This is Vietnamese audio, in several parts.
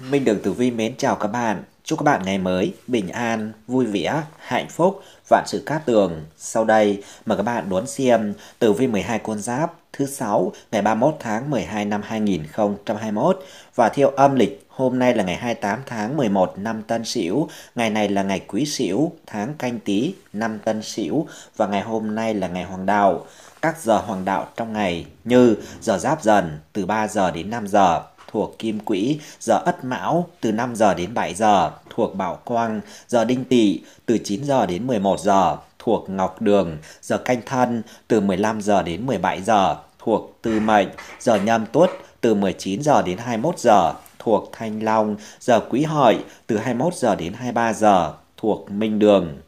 Minh Đường Tử Vi mến chào các bạn. Chúc các bạn ngày mới bình an, vui vẻ, hạnh phúc, vạn sự cát tường. Sau đây mời các bạn đón xem Tử Vi 12 con giáp thứ 6 ngày 31 tháng 12 năm 2021 và theo âm lịch hôm nay là ngày 28 tháng 11 năm Tân Sửu, ngày này là ngày Quý Sửu, tháng Canh Tý năm Tân Sửu và ngày hôm nay là ngày Hoàng đạo. Các giờ hoàng đạo trong ngày như giờ Giáp Dần từ 3 giờ đến 5 giờ thuộc Kim Quỹ, giờ Ất Mão từ 5 giờ đến 7 giờ, thuộc Bảo Quang, giờ Đinh Tỵ từ 9 giờ đến 11 giờ, thuộc Ngọc Đường, giờ Canh Thân từ 15 giờ đến 17 giờ, thuộc Tư Mệnh, giờ Nhâm Tuất từ 19 giờ đến 21 giờ, thuộc Thanh Long, giờ Quý Hợi từ 21 giờ đến 23 giờ, thuộc Minh Đường.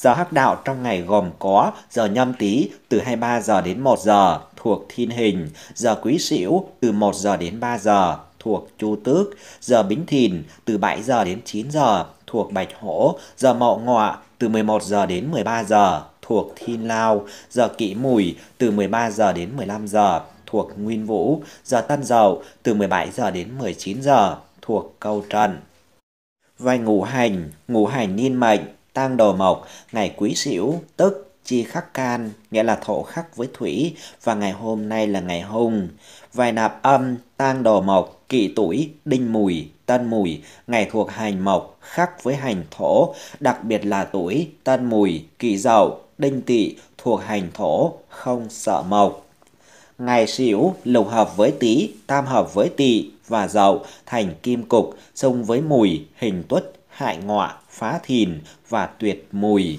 Giờ hắc đạo trong ngày gồm có giờ nhâm tý từ 23 giờ đến 1 giờ thuộc thiên hình, giờ quý sửu từ 1 giờ đến 3 giờ thuộc chu tước, giờ bính thìn từ 7 giờ đến 9 giờ thuộc bạch hổ, giờ mậu ngọ từ 11 giờ đến 13 giờ thuộc thiên lao, giờ kỷ mùi từ 13 giờ đến 15 giờ thuộc nguyên vũ, giờ tân dậu từ 17 giờ đến 19 giờ thuộc câu trần. Vai ngũ hành, ngũ hành niên mệnh, tang đồ mộc, ngày quý sửu, tức chi khắc can, nghĩa là thổ khắc với thủy, và ngày hôm nay là ngày hung. Vài nạp âm, tang đồ mộc, kỵ tuổi, đinh mùi, tân mùi, ngày thuộc hành mộc, khắc với hành thổ, đặc biệt là tuổi, tân mùi, kỵ dậu, đinh tỵ, thuộc hành thổ, không sợ mộc. Ngày sửu lục hợp với tý, tam hợp với tỵ và dậu thành kim cục, xung với mùi, hình tuất, hại ngọa, phá thìn và tuyệt mùi.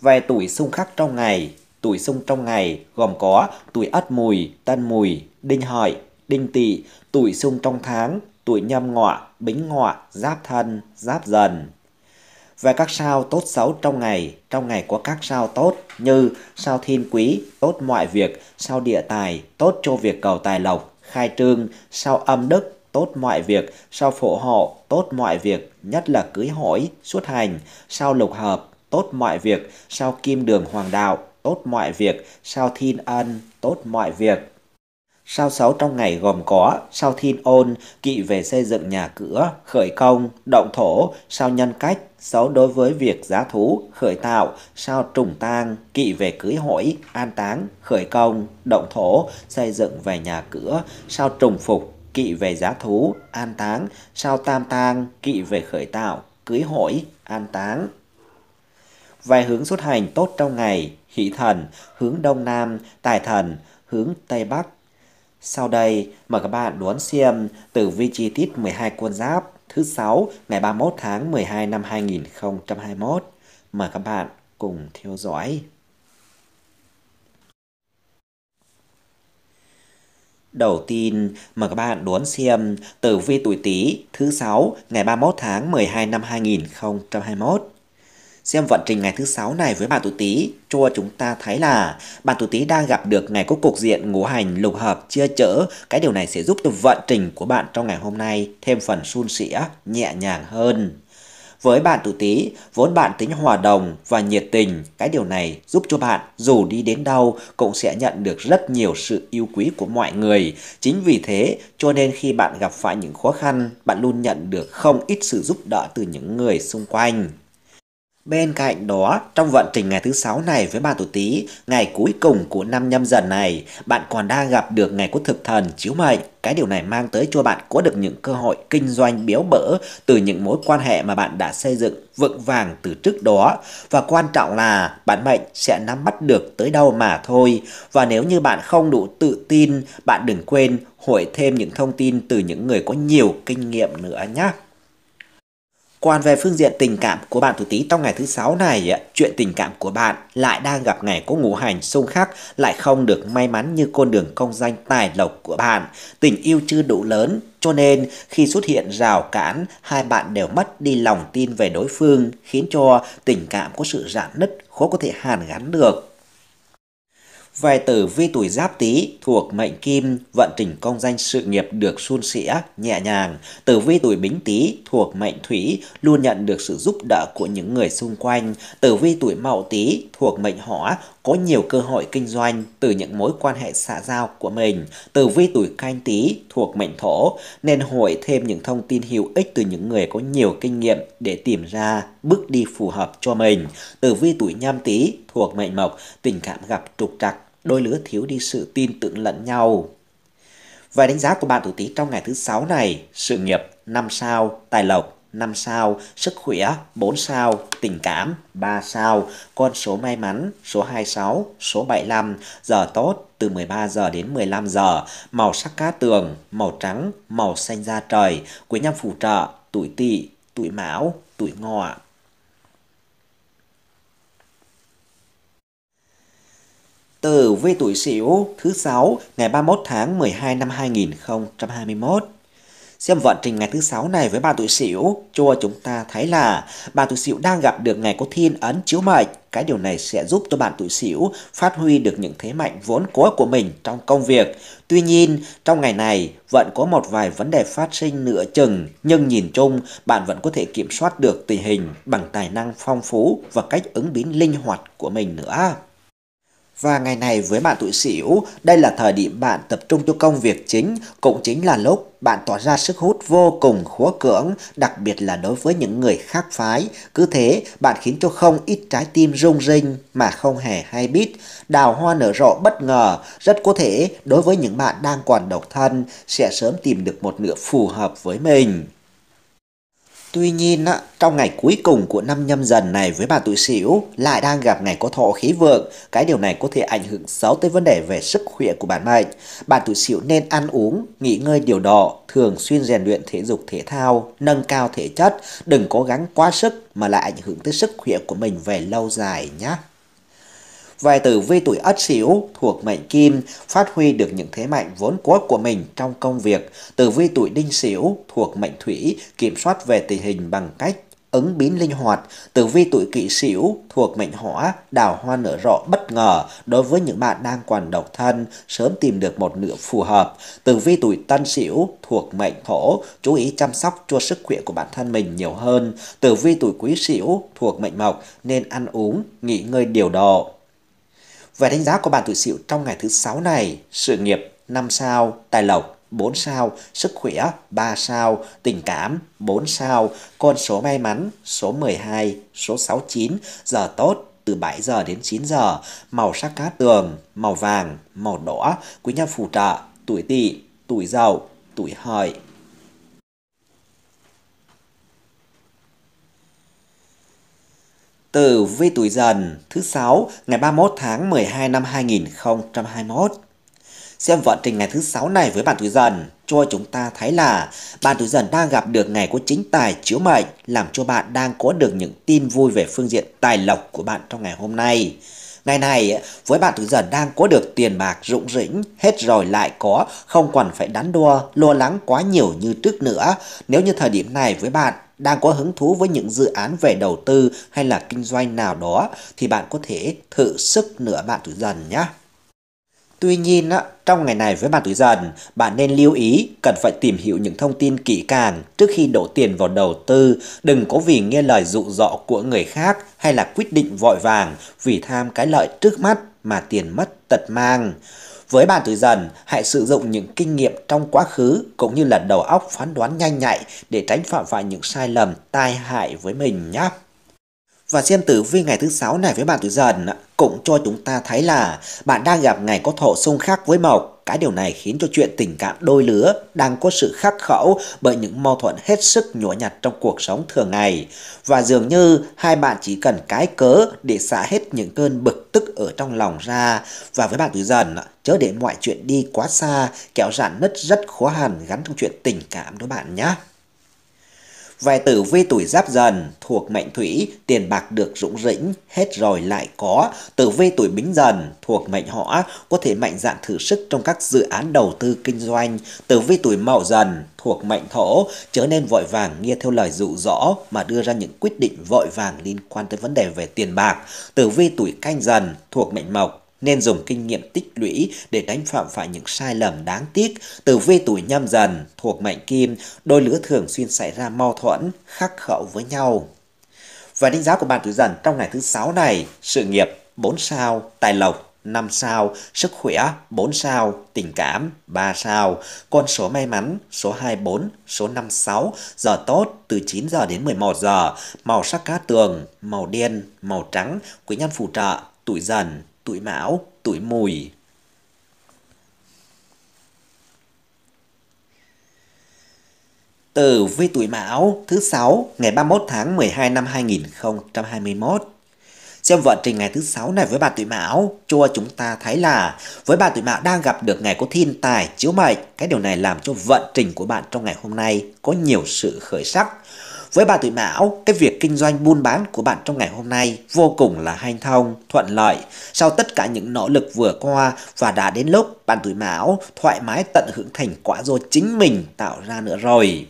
Về tuổi xung khắc trong ngày, tuổi xung trong ngày gồm có tuổi ất mùi, tân mùi, đinh hợi, đinh tỵ, tuổi xung trong tháng, tuổi nhâm ngọ, bính ngọ, giáp thân, giáp dần. Về các sao tốt xấu trong ngày, trong ngày có các sao tốt như sao thiên quý, tốt mọi việc, sao địa tài, tốt cho việc cầu tài lộc, khai trương, sao âm đức, tốt mọi việc, sau phổ hộ, tốt mọi việc, nhất là cưới hỏi, xuất hành, sau lục hợp, tốt mọi việc, sau kim đường hoàng đạo, tốt mọi việc, sau thiên ân, tốt mọi việc. Sao sáu trong ngày gồm có sao thiên ôn, kỵ về xây dựng nhà cửa, khởi công, động thổ, sao nhân cách, xấu đối với việc giá thú, khởi tạo, sao trùng tang, kỵ về cưới hỏi, an táng, khởi công, động thổ, xây dựng về nhà cửa, sao trùng phục, kỵ về giá thú, an táng, sao tam tang, kỵ về khởi tạo, cưới hỏi, an táng. Vài hướng xuất hành tốt trong ngày, hỷ thần, hướng đông nam, tài thần, hướng tây bắc. Sau đây, mời các bạn đoán xem tử vi chi tiết 12 quân giáp thứ 6 ngày 31 tháng 12 năm 2021. Mời các bạn cùng theo dõi. Đầu tiên, mà các bạn đón xem tử vi tuổi Tý thứ 6 ngày 31 tháng 12 năm 2021. Xem vận trình ngày thứ 6 này với bạn tuổi Tý cho chúng ta thấy là bạn tuổi Tý đang gặp được ngày có cục diện ngũ hành lục hợp chưa chở. Cái điều này sẽ giúp cho vận trình của bạn trong ngày hôm nay thêm phần suôn sẻ, nhẹ nhàng hơn. Với bạn tuổi Tý, vốn bạn tính hòa đồng và nhiệt tình, cái điều này giúp cho bạn dù đi đến đâu cũng sẽ nhận được rất nhiều sự yêu quý của mọi người. Chính vì thế, cho nên khi bạn gặp phải những khó khăn, bạn luôn nhận được không ít sự giúp đỡ từ những người xung quanh. Bên cạnh đó, trong vận trình ngày thứ sáu này với bạn tuổi Tý, ngày cuối cùng của năm nhâm dần này, bạn còn đang gặp được ngày của thực thần chiếu mệnh. Cái điều này mang tới cho bạn có được những cơ hội kinh doanh béo bở từ những mối quan hệ mà bạn đã xây dựng vững vàng từ trước đó. Và quan trọng là bạn mệnh sẽ nắm bắt được tới đâu mà thôi. Và nếu như bạn không đủ tự tin, bạn đừng quên hỏi thêm những thông tin từ những người có nhiều kinh nghiệm nữa nhé. Còn về phương diện tình cảm của bạn tuổi Tý trong ngày thứ sáu này, chuyện tình cảm của bạn lại đang gặp ngày có ngũ hành xung khắc, lại không được may mắn như con đường công danh tài lộc của bạn. Tình yêu chưa đủ lớn, cho nên khi xuất hiện rào cản, hai bạn đều mất đi lòng tin về đối phương, khiến cho tình cảm có sự rạn nứt, khó có thể hàn gắn được. Về tử vi tuổi giáp tý thuộc mệnh kim, vận trình công danh sự nghiệp được suôn sẻ, nhẹ nhàng. Tử vi tuổi bính tý thuộc mệnh thủy, luôn nhận được sự giúp đỡ của những người xung quanh. Tử vi tuổi mậu tý thuộc mệnh hỏa, có nhiều cơ hội kinh doanh từ những mối quan hệ xã giao của mình từ vi tuổi canh tí thuộc mệnh thổ nên hỏi thêm những thông tin hữu ích từ những người có nhiều kinh nghiệm để tìm ra bước đi phù hợp cho mình từ vi tuổi nhâm tí thuộc mệnh mộc tình cảm gặp trục trặc đôi lứa thiếu đi sự tin tưởng lẫn nhau và đánh giá của bạn tuổi tí trong ngày thứ sáu này sự nghiệp năm sao tài lộc 5 sao, sức khỏe 4 sao, tình cảm 3 sao, con số may mắn số 26, số 75, giờ tốt từ 13 giờ đến 15 giờ, màu sắc cá tường, màu trắng, màu xanh da trời, quý nhân phù trợ, tuổi tỵ, tuổi mão, tuổi ngọ. Tử vi tuổi Sửu thứ 6 ngày 31 tháng 12 năm 2021 Xem vận trình ngày thứ sáu này với bà tuổi sửu, cho chúng ta thấy là bà tuổi sửu đang gặp được ngày có thiên ấn chiếu mệnh. Cái điều này sẽ giúp cho bạn tuổi sửu phát huy được những thế mạnh vốn có của mình trong công việc. Tuy nhiên, trong ngày này vẫn có một vài vấn đề phát sinh nửa chừng, nhưng nhìn chung bạn vẫn có thể kiểm soát được tình hình bằng tài năng phong phú và cách ứng biến linh hoạt của mình nữa. Và ngày này với bạn tuổi xỉu, đây là thời điểm bạn tập trung cho công việc chính, cũng chính là lúc bạn tỏ ra sức hút vô cùng khúa cưỡng, đặc biệt là đối với những người khác phái. Cứ thế, bạn khiến cho không ít trái tim rung rinh mà không hề hay biết. Đào hoa nở rộ bất ngờ, rất có thể đối với những bạn đang còn độc thân sẽ sớm tìm được một nửa phù hợp với mình. Tuy nhiên, trong ngày cuối cùng của năm nhâm dần này với bà tuổi sửu lại đang gặp ngày có thọ khí vượng. Cái điều này có thể ảnh hưởng xấu tới vấn đề về sức khỏe của bản mệnh. Bà tuổi sửu nên ăn uống, nghỉ ngơi điều độ, thường xuyên rèn luyện thể dục thể thao, nâng cao thể chất, đừng cố gắng quá sức mà lại ảnh hưởng tới sức khỏe của mình về lâu dài nhé về tử vi tuổi ất xỉu thuộc mệnh kim phát huy được những thế mạnh vốn có của mình trong công việc. Tử vi tuổi đinh xỉu thuộc mệnh thủy kiểm soát về tình hình bằng cách ứng biến linh hoạt, tử vi tuổi kỷ xỉu thuộc mệnh hỏa, đào hoa nở rộ bất ngờ đối với những bạn đang còn độc thân, sớm tìm được một nửa phù hợp. Tử vi tuổi tân xỉu thuộc mệnh thổ, chú ý chăm sóc cho sức khỏe của bản thân mình nhiều hơn. Tử vi tuổi quý xỉu thuộc mệnh mộc nên ăn uống, nghỉ ngơi điều độ. Về đánh giá của bạn tuổi Sửu trong ngày thứ sáu này, sự nghiệp 5 sao, tài lộc 4 sao, sức khỏe 3 sao, tình cảm 4 sao, con số may mắn số 12, số 69, giờ tốt từ 7 giờ đến 9 giờ, màu sắc cát tường, màu vàng, màu đỏ, quý nhân phù trợ, tuổi tỵ, tuổi dậu, tuổi hợi, tử vi tuổi dần thứ sáu ngày 31 tháng 12 năm 2021. Xem vận trình ngày thứ sáu này với bạn tuổi dần cho chúng ta thấy là bạn tuổi dần đang gặp được ngày có chính tài chiếu mệnh làm cho bạn đang có được những tin vui về phương diện tài lộc của bạn trong ngày hôm nay. Ngày này, với bạn tuổi dần đang có được tiền bạc rụng rĩnh, hết rồi lại có, không còn phải đắn đua, lo lắng quá nhiều như trước nữa. Nếu như thời điểm này với bạn đang có hứng thú với những dự án về đầu tư hay là kinh doanh nào đó thì bạn có thể thử sức nửa bạn tuổi dần nhé. Tuy nhiên, trong ngày này với bạn tuổi dần, bạn nên lưu ý cần phải tìm hiểu những thông tin kỹ càng trước khi đổ tiền vào đầu tư. Đừng có vì nghe lời dụ dỗ của người khác hay là quyết định vội vàng vì tham cái lợi trước mắt mà tiền mất tật mang. Với bạn tuổi dần, hãy sử dụng những kinh nghiệm trong quá khứ cũng như là đầu óc phán đoán nhanh nhạy để tránh phạm phải những sai lầm tai hại với mình nhé. Và xem tử vi ngày thứ sáu này với bạn tuổi dần cũng cho chúng ta thấy là bạn đang gặp ngày có thổ xung khắc với mộc cái điều này khiến cho chuyện tình cảm đôi lứa đang có sự khắc khẩu bởi những mâu thuẫn hết sức nhỏ nhặt trong cuộc sống thường ngày. Và dường như hai bạn chỉ cần cái cớ để xả hết những cơn bực tức ở trong lòng ra. Và với bạn Tử Dần, chớ để mọi chuyện đi quá xa, kéo rạn nứt rất khó hẳn gắn trong chuyện tình cảm đó bạn nhé. Vài tử vi tuổi giáp dần thuộc mệnh thủy, tiền bạc được rủng rĩnh, hết rồi lại có. Tử vi tuổi bính dần thuộc mệnh hỏa, có thể mạnh dạn thử sức trong các dự án đầu tư kinh doanh. Tử vi tuổi mậu dần thuộc mệnh thổ, chớ nên vội vàng nghe theo lời dụ dỗ mà đưa ra những quyết định vội vàng liên quan tới vấn đề về tiền bạc. Tử vi tuổi canh dần thuộc mệnh mộc, nên dùng kinh nghiệm tích lũy để đánh phạm phải những sai lầm đáng tiếc. Từ vê tuổi nhâm dần, thuộc mệnh kim, đôi lứa thường xuyên xảy ra mâu thuẫn, khắc khẩu với nhau. Và đánh giá của bạn tuổi dần trong ngày thứ sáu này, sự nghiệp 4 sao, tài lộc 5 sao, sức khỏe 4 sao, tình cảm 3 sao, con số may mắn số 24, số 56, giờ tốt từ 9 giờ đến 11 giờ, màu sắc cá tường, màu đen, màu trắng, quý nhân phù trợ, tuổi dần tuổi mão, tuổi mùi. từ vi tuổi mão thứ 6 ngày 31 tháng 12 năm 2021. Xem vận trình ngày thứ 6 này với bà tuổi mão cho chúng ta thấy là với bà tuổi mão đang gặp được ngày có thiên tài chiếu mệnh. Cái điều này làm cho vận trình của bạn trong ngày hôm nay có nhiều sự khởi sắc với bà tuổi mão, cái việc kinh doanh buôn bán của bạn trong ngày hôm nay vô cùng là hanh thông, thuận lợi. Sau tất cả những nỗ lực vừa qua và đã đến lúc bạn tuổi mão thoải mái tận hưởng thành quả do chính mình tạo ra nữa rồi.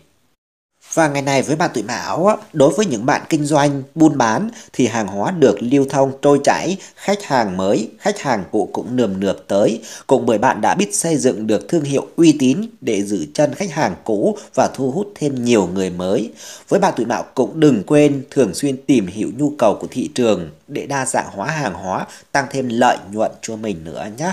Và ngày này với bạn tuổi mão, đối với những bạn kinh doanh, buôn bán thì hàng hóa được lưu thông trôi chảy, khách hàng mới, khách hàng cũ cũng nườm nượp tới. Cùng bởi bạn đã biết xây dựng được thương hiệu uy tín để giữ chân khách hàng cũ và thu hút thêm nhiều người mới. Với bạn tuổi mão cũng đừng quên thường xuyên tìm hiểu nhu cầu của thị trường để đa dạng hóa hàng hóa, tăng thêm lợi nhuận cho mình nữa nhé.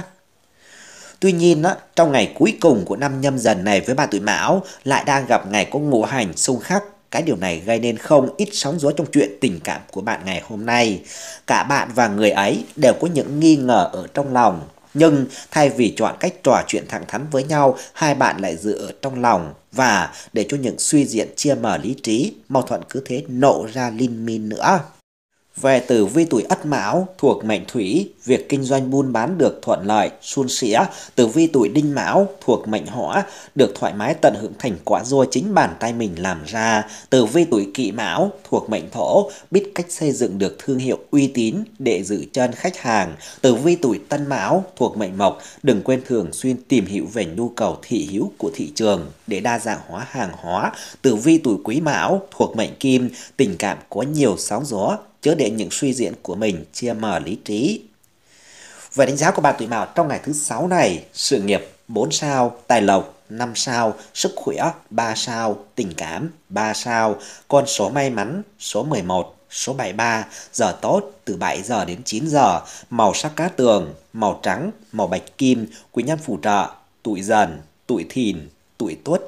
Tuy nhiên, á, trong ngày cuối cùng của năm nhâm dần này với ba tuổi mão lại đang gặp ngày có ngũ hành xung khắc cái điều này gây nên không ít sóng gió trong chuyện tình cảm của bạn ngày hôm nay. Cả bạn và người ấy đều có những nghi ngờ ở trong lòng. Nhưng thay vì chọn cách trò chuyện thẳng thắn với nhau, hai bạn lại giữ ở trong lòng và để cho những suy diễn chia mở lý trí, mâu thuẫn cứ thế nộ ra linh minh nữa. Về tử vi tuổi Ất Mão thuộc mệnh Thủy, việc kinh doanh buôn bán được thuận lợi, suôn sẻ. Tử vi tuổi Đinh Mão thuộc mệnh Hỏa, được thoải mái tận hưởng thành quả do chính bàn tay mình làm ra. Tử vi tuổi Kỷ Mão thuộc mệnh Thổ, biết cách xây dựng được thương hiệu uy tín để giữ chân khách hàng. Tử vi tuổi Tân Mão thuộc mệnh Mộc, đừng quên thường xuyên tìm hiểu về nhu cầu thị hiếu của thị trường để đa dạng hóa hàng hóa. Tử vi tuổi Quý Mão thuộc mệnh Kim, tình cảm có nhiều sóng gió chớ để những suy diễn của mình chia mờ lý trí. Về đánh giá của bạn tuổi mão trong ngày thứ sáu này, sự nghiệp 4 sao, tài lộc 5 sao, sức khỏe 3 sao, tình cảm 3 sao, con số may mắn số 11, số 73, giờ tốt từ 7 giờ đến 9 giờ, màu sắc cá tường, màu trắng, màu bạch kim, quý nhân phù trợ, tuổi dần, tuổi thìn, tuổi tuất,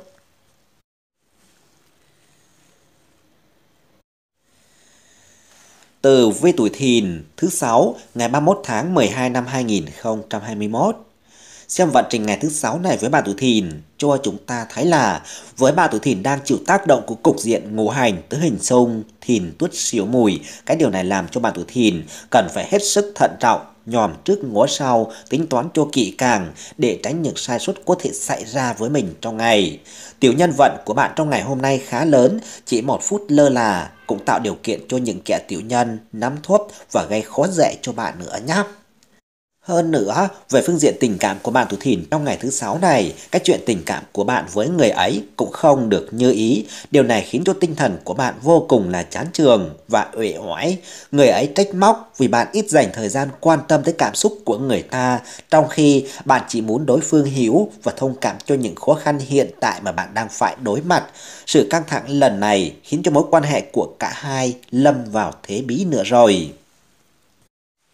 từ vi tuổi thìn thứ sáu ngày 31 tháng 12 năm 2021. Xem vận trình ngày thứ sáu này với bà tuổi thìn cho chúng ta thấy là với bà tuổi thìn đang chịu tác động của cục diện ngũ hành tứ hình xung thìn tuất xíu mùi. Cái điều này làm cho bà tuổi thìn cần phải hết sức thận trọng nhòm trước ngó sau, tính toán cho kỹ càng để tránh những sai suất có thể xảy ra với mình trong ngày. Tiểu nhân vận của bạn trong ngày hôm nay khá lớn, chỉ một phút lơ là cũng tạo điều kiện cho những kẻ tiểu nhân nắm thóp và gây khó dễ cho bạn nữa nhé. Hơn nữa, về phương diện tình cảm của bạn thủ thìn trong ngày thứ sáu này, cái chuyện tình cảm của bạn với người ấy cũng không được như ý. Điều này khiến cho tinh thần của bạn vô cùng là chán trường và uể oải. Người ấy trách móc vì bạn ít dành thời gian quan tâm tới cảm xúc của người ta, trong khi bạn chỉ muốn đối phương hiểu và thông cảm cho những khó khăn hiện tại mà bạn đang phải đối mặt. Sự căng thẳng lần này khiến cho mối quan hệ của cả hai lâm vào thế bí nữa rồi.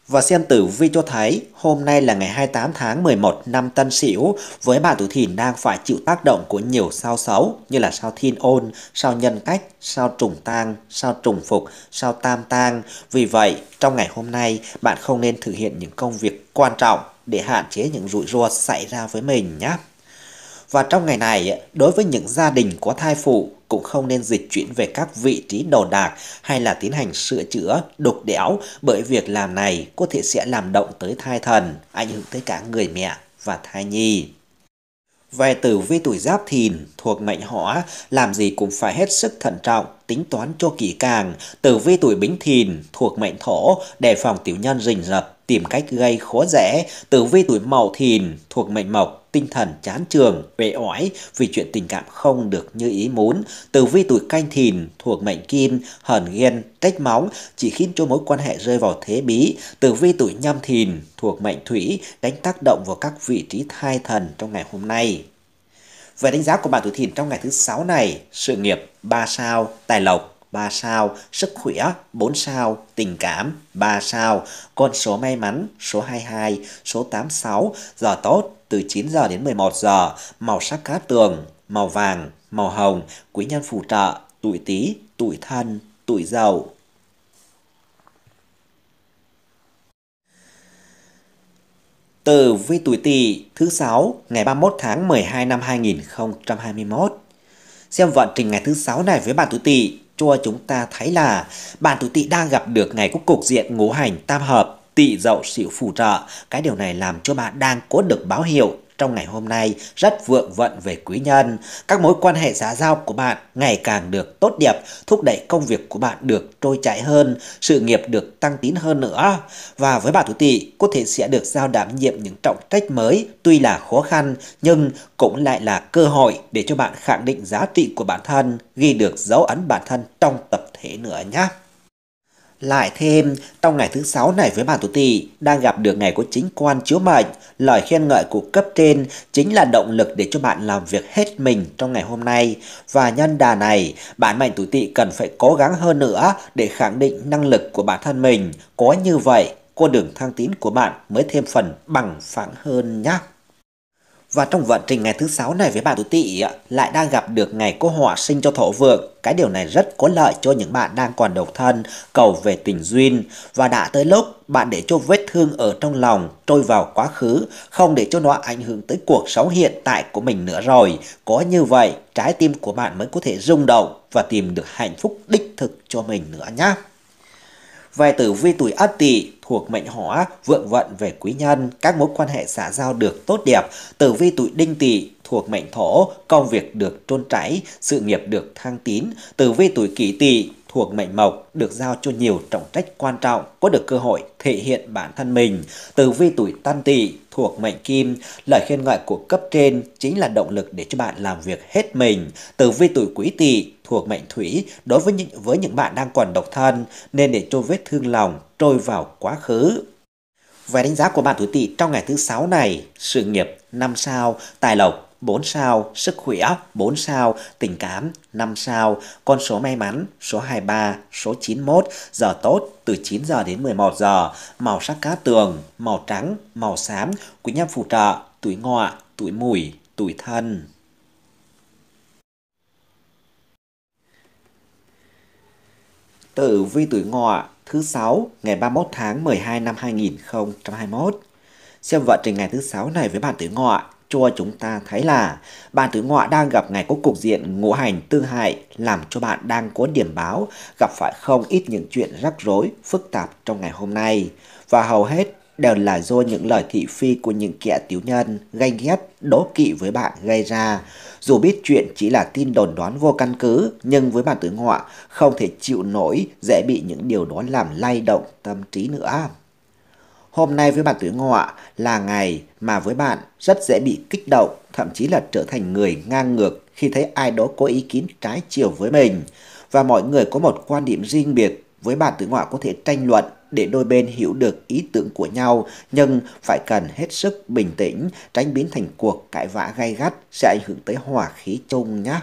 Và xem tử vi cho thấy hôm nay là ngày 28 tháng 11 năm Tân Sửu với bà tuổi Thìn đang phải chịu tác động của nhiều sao xấu như là sao Thiên Ôn, sao Nhân Cách, sao Trùng Tang, sao Trùng Phục, sao Tam Tang. Vì vậy, trong ngày hôm nay bạn không nên thực hiện những công việc quan trọng để hạn chế những rủi ro xảy ra với mình nhé. Và trong ngày này, đối với những gia đình có thai phụ cũng không nên dịch chuyển về các vị trí đồ đạc hay là tiến hành sửa chữa, đục đẽo bởi việc làm này có thể sẽ làm động tới thai thần, ảnh hưởng tới cả người mẹ và thai nhi. Về tử vi tuổi giáp thìn thuộc mệnh hỏa, làm gì cũng phải hết sức thận trọng, tính toán cho kỹ càng. Tử vi tuổi bính thìn thuộc mệnh thổ, đề phòng tiểu nhân rình rập, tìm cách gây khó dễ. Tử vi tuổi mậu thìn thuộc mệnh mộc, tinh thần chán trường, uể oải vì chuyện tình cảm không được như ý muốn. Tử vi tuổi canh thìn thuộc mệnh kim, hờn ghen, trách máu chỉ khiến cho mối quan hệ rơi vào thế bí. Tử vi tuổi nhâm thìn thuộc mệnh thủy đánh tác động vào các vị trí thai thần trong ngày hôm nay. Về đánh giá của bạn tuổi thìn trong ngày thứ sáu này, sự nghiệp 3 sao, tài lộc 3 sao, sức khỏe 4 sao, tình cảm 3 sao, con số may mắn số 22, số 86, giờ tốt từ 9 giờ đến 11 giờ, màu sắc cát tường, màu vàng, màu hồng, quý nhân phù trợ, tuổi tý, tuổi thân, tuổi giàu. từ vi tuổi Tỵ thứ 6 ngày 31 tháng 12 năm 2021. Xem vận trình ngày thứ 6 này với bạn tuổi Tỵ cho chúng ta thấy là bạn tuổi tỵ đang gặp được ngày cúc cục diện ngũ hành tam hợp tỵ dậu sửu phù trợ. Cái điều này làm cho bạn đang có được báo hiệu trong ngày hôm nay rất vượng vận về quý nhân. Các mối quan hệ xã giao của bạn ngày càng được tốt đẹp, thúc đẩy công việc của bạn được trôi chảy hơn, sự nghiệp được tăng tín hơn nữa. Và với bà tuổi tỵ có thể sẽ được giao đảm nhiệm những trọng trách mới tuy là khó khăn nhưng cũng lại là cơ hội để cho bạn khẳng định giá trị của bản thân, ghi được dấu ấn bản thân trong tập thể nữa nhé. Lại thêm, trong ngày thứ sáu này với bà Tù Tì, đang gặp được ngày của chính quan chiếu mệnh, lời khen ngợi của cấp trên chính là động lực để cho bạn làm việc hết mình trong ngày hôm nay. Và nhân đà này, bạn mệnh Tù Tì cần phải cố gắng hơn nữa để khẳng định năng lực của bản thân mình. Có như vậy, con đường thăng tiến của bạn mới thêm phần bằng phẳng hơn nhé. Và trong vận trình ngày thứ sáu này với bà tuổi tỵ lại đang gặp được ngày cô hỏa sinh cho thổ vượng. Cái điều này rất có lợi cho những bạn đang còn độc thân, cầu về tình duyên. Và đã tới lúc bạn để cho vết thương ở trong lòng trôi vào quá khứ, không để cho nó ảnh hưởng tới cuộc sống hiện tại của mình nữa rồi. Có như vậy, trái tim của bạn mới có thể rung động và tìm được hạnh phúc đích thực cho mình nữa nhé. Về tử vi tuổi Ất Tỵ thuộc mệnh hỏa vượng vận về quý nhân, các mối quan hệ xã giao được tốt đẹp, tử vi tuổi đinh tỵ thuộc mệnh thổ, công việc được trôn trải, sự nghiệp được thăng tín, tử vi tuổi kỷ tỵ thuộc mệnh mộc được giao cho nhiều trọng trách quan trọng có được cơ hội thể hiện bản thân mình từ vi tuổi tan tỵ thuộc mệnh kim lời khuyên gọi của cấp trên chính là động lực để cho bạn làm việc hết mình từ vi tuổi quý tỵ thuộc mệnh thủy đối với những với những bạn đang còn độc thân nên để cho vết thương lòng trôi vào quá khứ về đánh giá của bạn tuổi tỵ trong ngày thứ sáu này sự nghiệp năm sao tài lộc 4 sao, sức khỏe 4 sao, tình cảm 5 sao, con số may mắn số 23, số 91, giờ tốt từ 9 giờ đến 11 giờ, màu sắc cá tường, màu trắng, màu xám, quý nhân phù trợ, tuổi ngọ, tuổi mùi, tuổi thân. Tử vi tuổi ngọ thứ 6 ngày 31 tháng 12 năm 2021. Xem vận trình ngày thứ sáu này với bạn tuổi ngọ cho chúng ta thấy là bạn tử ngọ đang gặp ngày có cục diện ngũ hành tương hại làm cho bạn đang có điểm báo gặp phải không ít những chuyện rắc rối phức tạp trong ngày hôm nay và hầu hết đều là do những lời thị phi của những kẻ tiểu nhân ganh ghét đố kỵ với bạn gây ra dù biết chuyện chỉ là tin đồn đoán vô căn cứ nhưng với bạn tử ngọ không thể chịu nổi dễ bị những điều đó làm lay động tâm trí nữa Hôm nay với bạn tuổi ngọ là ngày mà với bạn rất dễ bị kích động, thậm chí là trở thành người ngang ngược khi thấy ai đó có ý kiến trái chiều với mình. Và mọi người có một quan điểm riêng biệt với bạn tuổi ngọ có thể tranh luận để đôi bên hiểu được ý tưởng của nhau nhưng phải cần hết sức bình tĩnh tránh biến thành cuộc cãi vã gay gắt sẽ ảnh hưởng tới hòa khí chung nhé.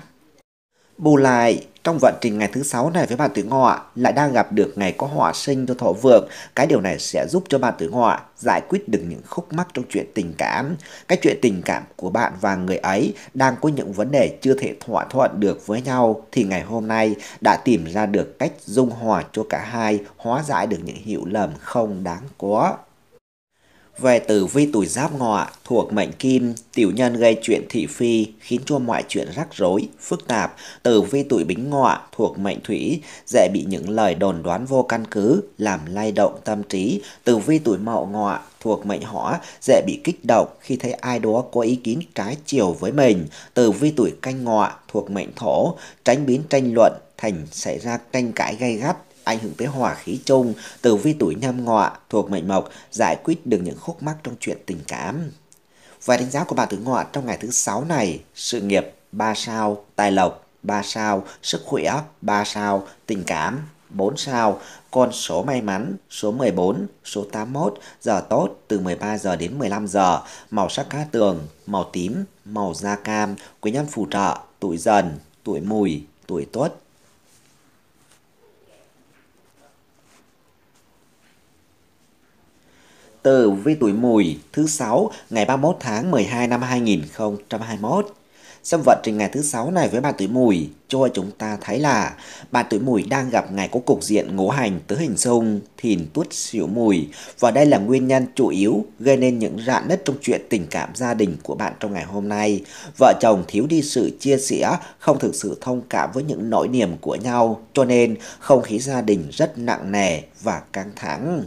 Bù lại, trong vận trình ngày thứ sáu này với bạn tuổi ngọ lại đang gặp được ngày có hỏa sinh cho thọ vượng. Cái điều này sẽ giúp cho bạn tuổi ngọ giải quyết được những khúc mắc trong chuyện tình cảm. Cái chuyện tình cảm của bạn và người ấy đang có những vấn đề chưa thể thỏa thuận được với nhau thì ngày hôm nay đã tìm ra được cách dung hòa cho cả hai, hóa giải được những hiểu lầm không đáng có. Về tử vi tuổi giáp ngọ thuộc mệnh kim, tiểu nhân gây chuyện thị phi khiến cho mọi chuyện rắc rối, phức tạp. Tử vi tuổi bính ngọ thuộc mệnh thủy dễ bị những lời đồn đoán vô căn cứ làm lay động tâm trí. Tử vi tuổi mậu ngọ thuộc mệnh hỏa dễ bị kích động khi thấy ai đó có ý kiến trái chiều với mình. Tử vi tuổi canh ngọ thuộc mệnh thổ tránh biến tranh luận thành xảy ra tranh cãi gay gắt ảnh hưởng tới hỏa khí chung từ vi tuổi nhâm ngọ thuộc mệnh mộc giải quyết được những khúc mắc trong chuyện tình cảm. Và đánh giá của bạn tử ngọ trong ngày thứ sáu này, sự nghiệp 3 sao, tài lộc 3 sao, sức khỏe 3 sao, tình cảm 4 sao, con số may mắn số 14, số 81, giờ tốt từ 13 giờ đến 15 giờ, màu sắc cá tường, màu tím, màu da cam, quý nhân phù trợ, tuổi dần, tuổi mùi, tuổi tuất, tử vi tuổi mùi thứ sáu ngày 31 tháng 12 năm 2021. Xem vận trình ngày thứ sáu này với bạn tuổi mùi cho chúng ta thấy là bạn tuổi mùi đang gặp ngày có cục diện ngũ hành tứ hình xung thìn tuất xỉu mùi và đây là nguyên nhân chủ yếu gây nên những rạn nứt trong chuyện tình cảm gia đình của bạn trong ngày hôm nay vợ chồng thiếu đi sự chia sẻ không thực sự thông cảm với những nỗi niềm của nhau cho nên không khí gia đình rất nặng nề và căng thẳng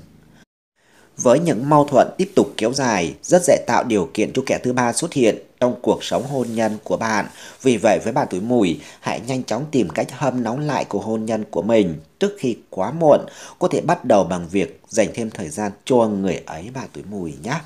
với những mâu thuẫn tiếp tục kéo dài, rất dễ tạo điều kiện cho kẻ thứ ba xuất hiện trong cuộc sống hôn nhân của bạn. Vì vậy với bạn tuổi mùi, hãy nhanh chóng tìm cách hâm nóng lại của hôn nhân của mình trước khi quá muộn. Có thể bắt đầu bằng việc dành thêm thời gian cho người ấy bạn tuổi mùi nhé.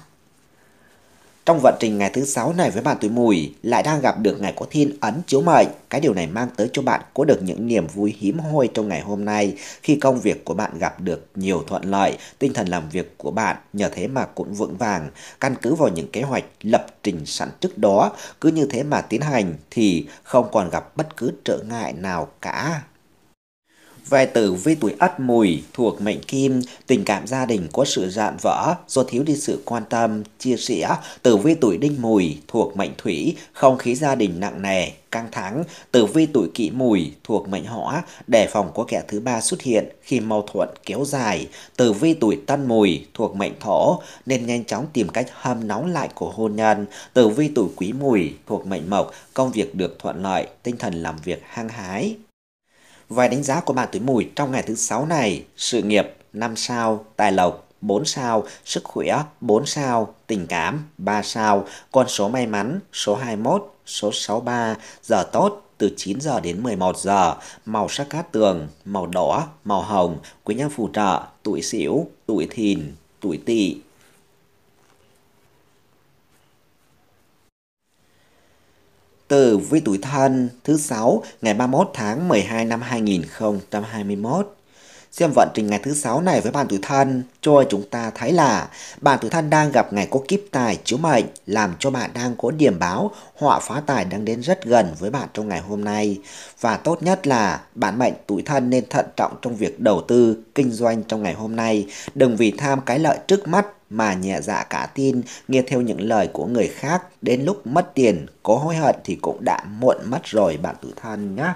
Trong vận trình ngày thứ sáu này với bạn tuổi mùi, lại đang gặp được ngày có thiên ấn chiếu mệnh. Cái điều này mang tới cho bạn có được những niềm vui hiếm hoi trong ngày hôm nay khi công việc của bạn gặp được nhiều thuận lợi, tinh thần làm việc của bạn nhờ thế mà cũng vững vàng. Căn cứ vào những kế hoạch lập trình sẵn trước đó, cứ như thế mà tiến hành thì không còn gặp bất cứ trở ngại nào cả. Về tử vi tuổi ất mùi thuộc mệnh kim, tình cảm gia đình có sự dạn vỡ do thiếu đi sự quan tâm, chia sẻ. Tử vi tuổi đinh mùi thuộc mệnh thủy, không khí gia đình nặng nề, căng thẳng. Tử vi tuổi kỵ mùi thuộc mệnh hỏa, đề phòng có kẻ thứ ba xuất hiện khi mâu thuẫn kéo dài. Tử vi tuổi tân mùi thuộc mệnh thổ nên nhanh chóng tìm cách hâm nóng lại của hôn nhân. Tử vi tuổi quý mùi thuộc mệnh mộc, công việc được thuận lợi, tinh thần làm việc hăng hái. Vài đánh giá của bạn tuổi mùi trong ngày thứ sáu này, sự nghiệp 5 sao, tài lộc 4 sao, sức khỏe 4 sao, tình cảm 3 sao, con số may mắn số 21, số 63, giờ tốt từ 9 giờ đến 11 giờ, màu sắc cát tường, màu đỏ, màu hồng, quý nhân phù trợ, tuổi sửu, tuổi thìn, tuổi tỵ. từ vi tuổi thân thứ sáu ngày 31 tháng 12 năm 2021 xem vận trình ngày thứ sáu này với bạn tuổi thân cho chúng ta thấy là bạn tuổi thân đang gặp ngày có kiếp tài chiếu mệnh làm cho bạn đang có điểm báo họa phá tài đang đến rất gần với bạn trong ngày hôm nay và tốt nhất là bạn mệnh tuổi thân nên thận trọng trong việc đầu tư kinh doanh trong ngày hôm nay đừng vì tham cái lợi trước mắt mà nhẹ dạ cả tin, nghe theo những lời của người khác, đến lúc mất tiền, có hối hận thì cũng đã muộn mất rồi bạn tuổi thân nhé.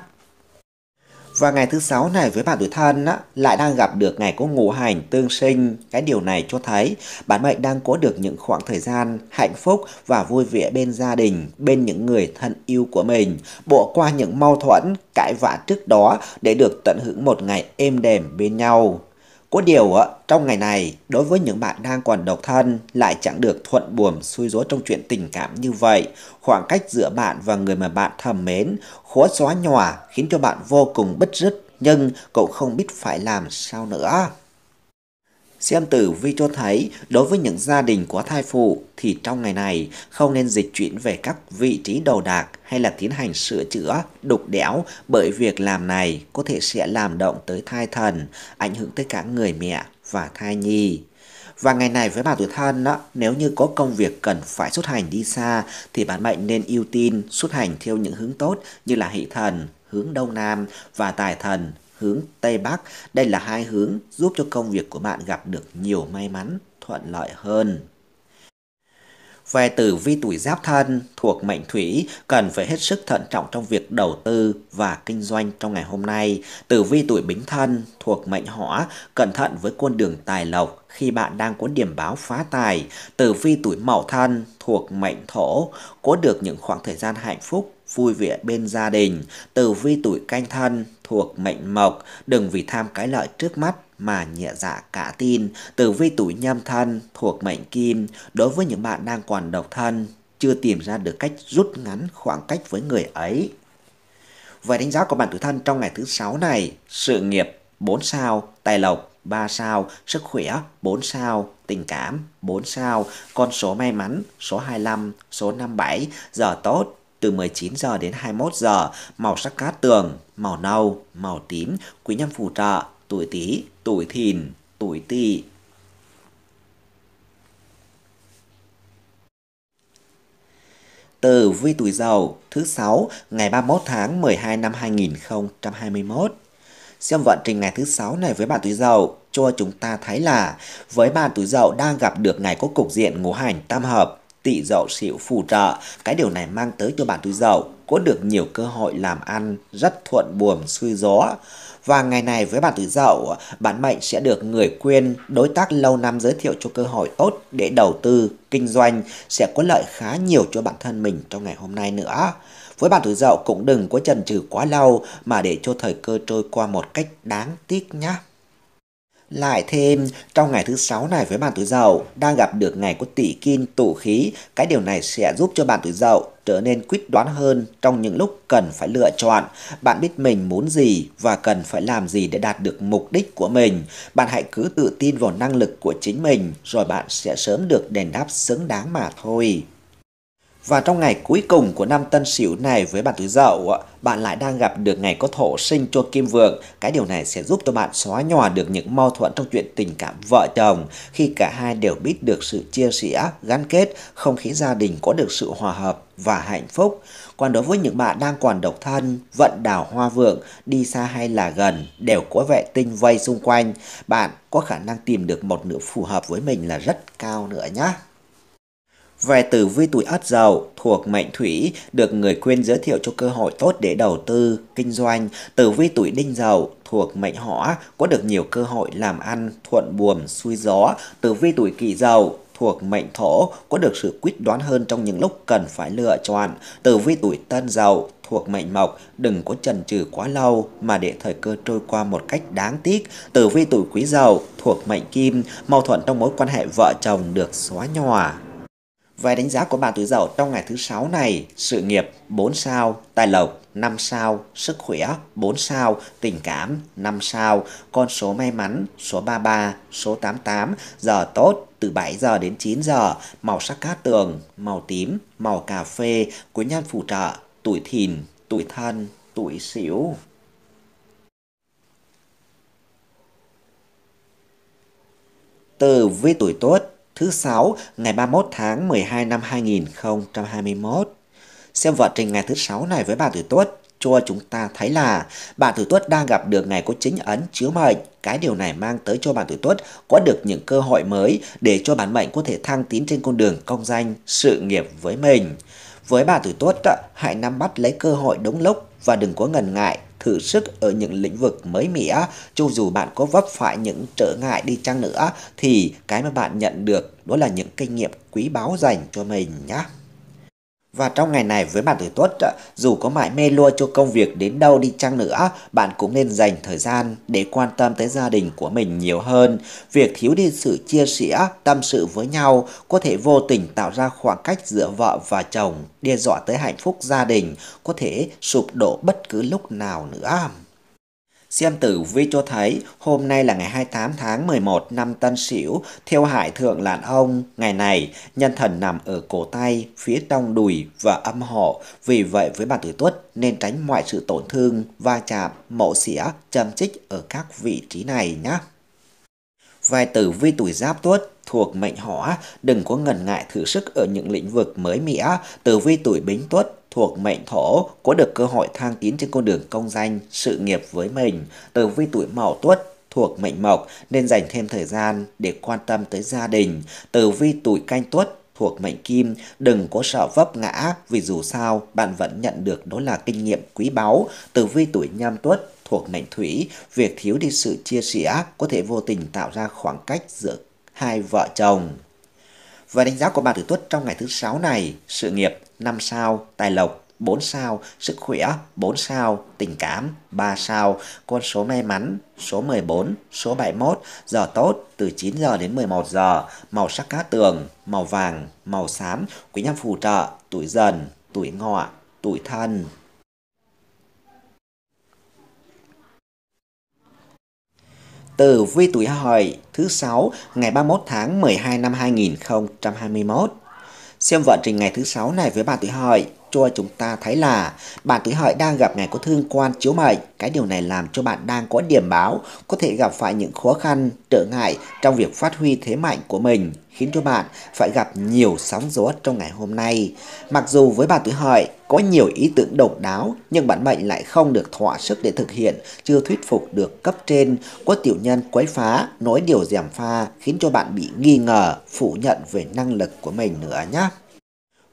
Và ngày thứ sáu này với bạn tuổi thân á, lại đang gặp được ngày có ngũ hành tương sinh. Cái điều này cho thấy bạn mệnh đang có được những khoảng thời gian hạnh phúc và vui vẻ bên gia đình, bên những người thân yêu của mình. Bỏ qua những mâu thuẫn, cãi vã trước đó để được tận hưởng một ngày êm đềm bên nhau. Có điều á, trong ngày này, đối với những bạn đang còn độc thân lại chẳng được thuận buồm xuôi rối trong chuyện tình cảm như vậy, khoảng cách giữa bạn và người mà bạn thầm mến khó xóa nhòa khiến cho bạn vô cùng bất rứt nhưng cậu không biết phải làm sao nữa. Xem tử vi cho thấy, đối với những gia đình có thai phụ thì trong ngày này không nên dịch chuyển về các vị trí đầu đạc hay là tiến hành sửa chữa, đục đẽo bởi việc làm này có thể sẽ làm động tới thai thần, ảnh hưởng tới cả người mẹ và thai nhi. Và ngày này với bà tuổi thân, đó, nếu như có công việc cần phải xuất hành đi xa thì bạn mệnh nên ưu tiên xuất hành theo những hướng tốt như là hỷ thần, hướng đông nam và tài thần hướng Tây Bắc. Đây là hai hướng giúp cho công việc của bạn gặp được nhiều may mắn, thuận lợi hơn. Về tử vi tuổi giáp thân thuộc mệnh thủy cần phải hết sức thận trọng trong việc đầu tư và kinh doanh trong ngày hôm nay. Tử vi tuổi bính thân thuộc mệnh hỏa cẩn thận với con đường tài lộc khi bạn đang có điểm báo phá tài. Tử vi tuổi mậu thân thuộc mệnh thổ có được những khoảng thời gian hạnh phúc vui vẻ bên gia đình, từ vi tuổi canh thân thuộc mệnh mộc, đừng vì tham cái lợi trước mắt mà nhẹ dạ cả tin. từ vi tuổi nhâm thân thuộc mệnh kim, đối với những bạn đang còn độc thân, chưa tìm ra được cách rút ngắn khoảng cách với người ấy. Về đánh giá của bạn tuổi thân trong ngày thứ sáu này, sự nghiệp 4 sao, tài lộc 3 sao, sức khỏe 4 sao, tình cảm 4 sao, con số may mắn số 25, số 57, giờ tốt từ 19 giờ đến 21 giờ, màu sắc cát tường, màu nâu, màu tím, quý nhân phù trợ, tuổi Tý, tuổi Thìn, tuổi Tỵ. từ vi tuổi Dậu, thứ 6, ngày 31 tháng 12 năm 2021. Xem vận trình ngày thứ 6 này với bạn tuổi Dậu cho chúng ta thấy là với bạn tuổi Dậu đang gặp được ngày có cục diện ngũ hành tam hợp tị dậu xỉu phù trợ. Cái điều này mang tới cho bạn tuổi dậu có được nhiều cơ hội làm ăn rất thuận buồm xuôi gió. Và ngày này với bạn tuổi dậu, bạn mệnh sẽ được người quen, đối tác lâu năm giới thiệu cho cơ hội tốt để đầu tư, kinh doanh sẽ có lợi khá nhiều cho bản thân mình trong ngày hôm nay nữa. Với bạn tuổi dậu cũng đừng có chần chừ quá lâu mà để cho thời cơ trôi qua một cách đáng tiếc nhé. Lại thêm, trong ngày thứ sáu này với bạn tuổi dậu đang gặp được ngày có tỷ kim tụ khí, cái điều này sẽ giúp cho bạn tuổi dậu trở nên quyết đoán hơn trong những lúc cần phải lựa chọn. Bạn biết mình muốn gì và cần phải làm gì để đạt được mục đích của mình. Bạn hãy cứ tự tin vào năng lực của chính mình rồi bạn sẽ sớm được đền đáp xứng đáng mà thôi. Và trong ngày cuối cùng của năm tân sửu này với bạn tuổi dậu, bạn lại đang gặp được ngày có thổ sinh cho kim vượng. Cái điều này sẽ giúp cho bạn xóa nhòa được những mâu thuẫn trong chuyện tình cảm vợ chồng khi cả hai đều biết được sự chia sẻ, gắn kết, không khí gia đình có được sự hòa hợp và hạnh phúc. Còn đối với những bạn đang còn độc thân, vận đào hoa vượng, đi xa hay là gần, đều có vệ tinh vây xung quanh, bạn có khả năng tìm được một nửa phù hợp với mình là rất cao nữa nhé. Về tử vi tuổi ất dậu thuộc mệnh thủy được người khuyên giới thiệu cho cơ hội tốt để đầu tư, kinh doanh. Tử vi tuổi đinh dậu thuộc mệnh hỏa có được nhiều cơ hội làm ăn, thuận buồm, xuôi gió. Tử vi tuổi kỷ dậu thuộc mệnh thổ có được sự quyết đoán hơn trong những lúc cần phải lựa chọn. Tử vi tuổi tân dậu thuộc mệnh mộc đừng có chần chừ quá lâu mà để thời cơ trôi qua một cách đáng tiếc tử vi tuổi quý dậu thuộc mệnh kim mâu thuẫn trong mối quan hệ vợ chồng được xóa nhòa về đánh giá của bạn tuổi dậu trong ngày thứ sáu này, sự nghiệp 4 sao, tài lộc 5 sao, sức khỏe 4 sao, tình cảm 5 sao, con số may mắn số 33, số 88, giờ tốt từ 7 giờ đến 9 giờ, màu sắc cát tường, màu tím, màu cà phê, quý nhân phù trợ, tuổi thìn, tuổi thân, tuổi sửu. Từ với tuổi tốt thứ sáu ngày 31 tháng 12 năm 2021. Xem vận trình ngày thứ sáu này với bà tuổi Tuất cho chúng ta thấy là bạn tuổi tuất đang gặp được ngày có chính ấn chiếu mệnh cái điều này mang tới cho bạn tuổi tuất có được những cơ hội mới để cho bản mệnh có thể thăng tiến trên con đường công danh sự nghiệp với mình với bà tuổi tuất hãy nắm bắt lấy cơ hội đúng lúc và đừng có ngần ngại thử sức ở những lĩnh vực mới mẻ cho dù bạn có vấp phải những trở ngại đi chăng nữa thì cái mà bạn nhận được đó là những kinh nghiệm quý báu dành cho mình nhé. Và trong ngày này với bạn tuổi tuất, dù có mãi mê lua cho công việc đến đâu đi chăng nữa, bạn cũng nên dành thời gian để quan tâm tới gia đình của mình nhiều hơn. Việc thiếu đi sự chia sẻ, tâm sự với nhau có thể vô tình tạo ra khoảng cách giữa vợ và chồng, đe dọa tới hạnh phúc gia đình, có thể sụp đổ bất cứ lúc nào nữa. Xem tử vi cho thấy hôm nay là ngày 28 tháng 11 năm Tân Sửu, theo Hải Thượng Lạn Ông, ngày này nhân thần nằm ở cổ tay, phía trong đùi và âm hộ, vì vậy với bạn tuổi Tuất nên tránh mọi sự tổn thương, va chạm, mổ xỉa, châm chích ở các vị trí này nhé. Vài tử vi tuổi Giáp Tuất thuộc mệnh hỏa, đừng có ngần ngại thử sức ở những lĩnh vực mới mẻ. Tử vi tuổi Bính Tuất thuộc mệnh thổ có được cơ hội thăng tiến trên con đường công danh, sự nghiệp với mình. Từ vi tuổi mậu tuất thuộc mệnh mộc nên dành thêm thời gian để quan tâm tới gia đình. Từ vi tuổi canh tuất thuộc mệnh kim, đừng có sợ vấp ngã vì dù sao bạn vẫn nhận được đó là kinh nghiệm quý báu. Từ vi tuổi nhâm tuất thuộc mệnh thủy, việc thiếu đi sự chia sẻ có thể vô tình tạo ra khoảng cách giữa hai vợ chồng. Và đánh giá của bạn tuổi tuất trong ngày thứ sáu này, sự nghiệp 5 sao, tài lộc 4 sao, sức khỏe 4 sao, tình cảm 3 sao, con số may mắn số 14, số 71, giờ tốt từ 9 giờ đến 11 giờ, màu sắc cá tường, màu vàng, màu xám, quý nhân phù trợ, tuổi dần, tuổi ngọ, tuổi thân. từ vi tuổi hợi thứ 6 ngày 31 tháng 12 năm 2021 Xem vận trình ngày thứ sáu này với bạn tuổi hợi cho chúng ta thấy là bạn tuổi hợi đang gặp ngày có thương quan chiếu mệnh. Cái điều này làm cho bạn đang có điểm báo, có thể gặp phải những khó khăn, trở ngại trong việc phát huy thế mạnh của mình, khiến cho bạn phải gặp nhiều sóng gió trong ngày hôm nay. Mặc dù với bạn tuổi hợi, có nhiều ý tưởng độc đáo nhưng bản mệnh lại không được thỏa sức để thực hiện, chưa thuyết phục được cấp trên, có tiểu nhân quấy phá, nói điều gièm pha khiến cho bạn bị nghi ngờ, phủ nhận về năng lực của mình nữa nhé.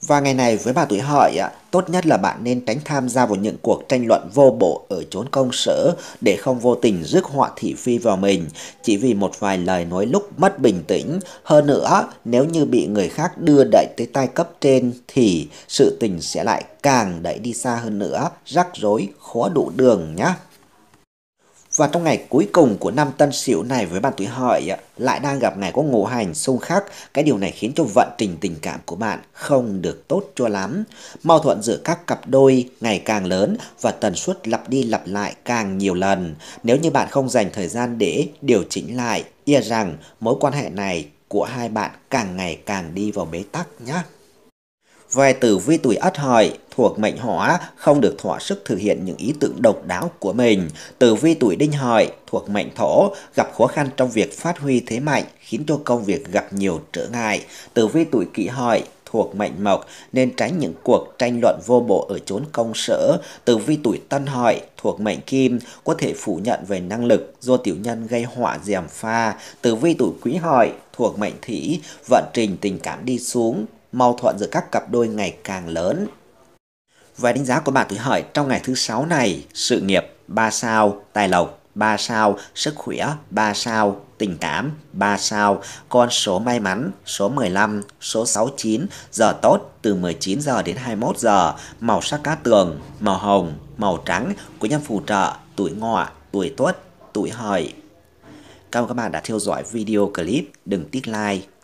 Và ngày này với bà tuổi hợi, tốt nhất là bạn nên tránh tham gia vào những cuộc tranh luận vô bổ ở chốn công sở để không vô tình rước họa thị phi vào mình, chỉ vì một vài lời nói lúc mất bình tĩnh. Hơn nữa, nếu như bị người khác đưa đẩy tới tay cấp trên thì sự tình sẽ lại càng đẩy đi xa hơn nữa, rắc rối, khó đủ đường nhé. Và trong ngày cuối cùng của năm tân sửu này với bạn tuổi hợi lại đang gặp ngày có ngũ hành xung khắc, cái điều này khiến cho vận trình tình cảm của bạn không được tốt cho lắm. Mâu thuẫn giữa các cặp đôi ngày càng lớn và tần suất lặp đi lặp lại càng nhiều lần. Nếu như bạn không dành thời gian để điều chỉnh lại, e rằng mối quan hệ này của hai bạn càng ngày càng đi vào bế tắc nhé. Về tử vi tuổi ất hợi thuộc mệnh hỏa không được thỏa sức thực hiện những ý tưởng độc đáo của mình. Tử vi tuổi đinh hợi thuộc mệnh thổ gặp khó khăn trong việc phát huy thế mạnh khiến cho công việc gặp nhiều trở ngại. Tử vi tuổi kỷ hợi thuộc mệnh mộc nên tránh những cuộc tranh luận vô bổ ở chốn công sở. Tử vi tuổi tân hợi thuộc mệnh kim có thể phủ nhận về năng lực do tiểu nhân gây họa dèm pha. Tử vi tuổi quý hợi thuộc mệnh thủy vận trình tình cảm đi xuống mâu thuẫn giữa các cặp đôi ngày càng lớn. Và đánh giá của bạn tuổi hợi trong ngày thứ sáu này, sự nghiệp 3 sao, tài lộc 3 sao, sức khỏe 3 sao, tình cảm 3 sao, con số may mắn số 15, số 69, giờ tốt từ 19 giờ đến 21 giờ, màu sắc cá tường, màu hồng, màu trắng của nhân phù trợ tuổi ngọ, tuổi tuất, tuổi hợi. Cảm ơn các bạn đã theo dõi video clip, đừng tiếc like